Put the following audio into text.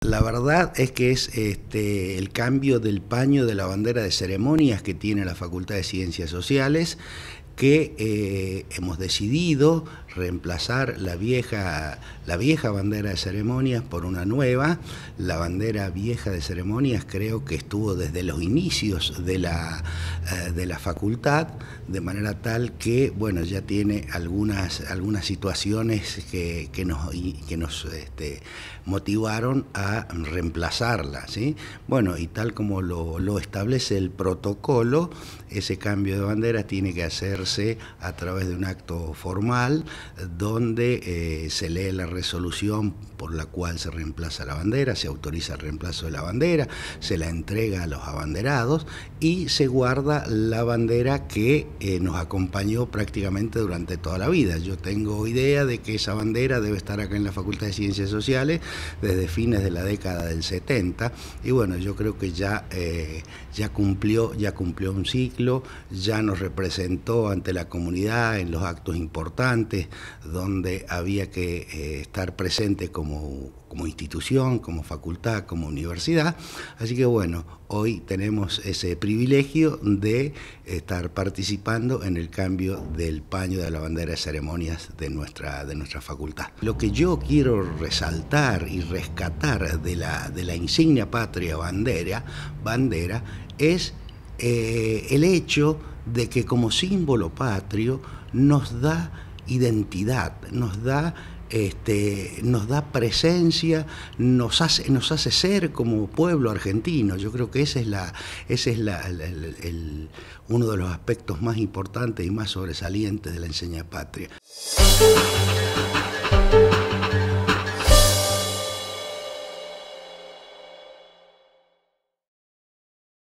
La verdad es que es este, el cambio del paño de la bandera de ceremonias que tiene la Facultad de Ciencias Sociales, que eh, hemos decidido reemplazar la vieja, la vieja bandera de ceremonias por una nueva. La bandera vieja de ceremonias creo que estuvo desde los inicios de la, eh, de la facultad, de manera tal que, bueno, ya tiene algunas, algunas situaciones que, que nos, este, motivaron a reemplazarla. ¿sí? Bueno, y tal como lo establece el protocolo, ese cambio de bandera tiene que hacerse a través de un acto formal, donde eh, se lee la resolución por la cual se reemplaza la bandera, se autoriza el reemplazo de la bandera, se la entrega a los abanderados y se guarda la bandera que eh, nos acompañó prácticamente durante toda la vida. Yo tengo idea de que esa bandera debe estar acá en la Facultad de Ciencias Sociales desde fines de la década del 70 y bueno, yo creo que ya, eh, ya, cumplió, ya cumplió un ciclo, ya nos representó ante la comunidad en los actos importantes, donde había que eh, estar presente como, institución, como facultad, como universidad. Así que bueno, hoy tenemos ese privilegio de estar participando en el cambio del paño de la bandera de ceremonias de nuestra, de nuestra facultad. Lo que yo quiero resaltar y rescatar de la, de la insignia patria bandera, bandera es eh, el hecho de que como símbolo patrio nos da identidad, nos da este, nos da presencia, nos hace, nos hace ser como pueblo argentino. Yo creo que ese es, la, es uno de los aspectos más importantes y más sobresalientes de la enseña patria.